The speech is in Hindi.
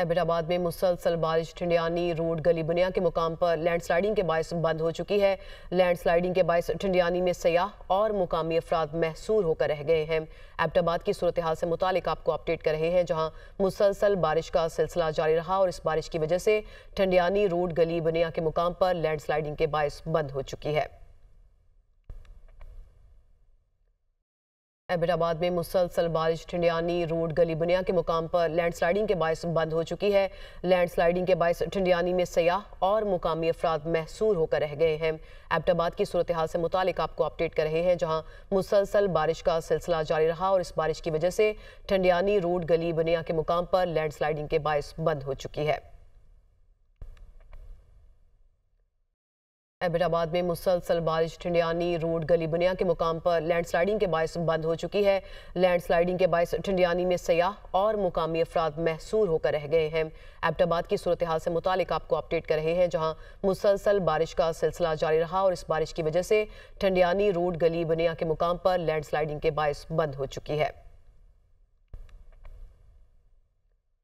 एबटाबाद में मुसलसल बारिश ठंडियानी रोड गली बुनिया के मुकाम पर लैंड के बायस बंद हो चुकी है लैंड के बायस ठंडियानी में सयाह और मुकामी अफराद महसूर होकर रह गए हैं एबटाबाद की सूरत हाल से मुतालिक आपको अपडेट कर रहे हैं जहां मुसलसल बारिश का सिलसिला जारी रहा और इस बारिश की वजह से ठंडियानी रोड गली बुनिया के मुकाम पर लैंड के बायस बंद हो चुकी है अहमदाबाद में مسلسل بارش ઠંડીયાની રોડ ગલી બનિયા કે મુકામ પર લેન્ડસ્લાઇડિંગ કે બાયસ બંધ હો ચૂકી હૈ લેન્ડસ્લાઇડિંગ કે બાયસ ઠંડીયાની મેં સયાહ ઓર મુકામી અફરાદ મહસૂર હોકર રહે ગયે હૈ અબટબાદ કી સુરતહાલ સે મુતાલિક આપકો અપડેટ કરે હે જહાં مسلسل بارش કા سلسلہ جاری રહા ઓર ઇસ بارش કી વજહ સે ઠંડીયાની રોડ ગલી બનિયા કે મુકામ પર લેન્ડસ્લાઇડિંગ કે બાયસ બંધ હો ચૂકી હૈ एबिटाबाद में मुसलसल बारिश ठंडियानी रोड गली बुनिया के मुकाम पर लैंड स्लाइडिंग के बायस बंद हो चुकी है लैंड स्लाइडिंग के बायस ठंडियानी में सयाह और मुकामी अफराद महसूर होकर रह गए हैं एबटाबाद की सूरत हाल से मुतल आपको अपडेट कर रहे हैं जहाँ मुसलसल बारिश का सिलसिला जारी रहा और इस बारिश की वजह से ठंडियानी रोड गली बुनिया के मुकाम पर लैंड स्लाइडिंग के बायस बंद हो चुकी है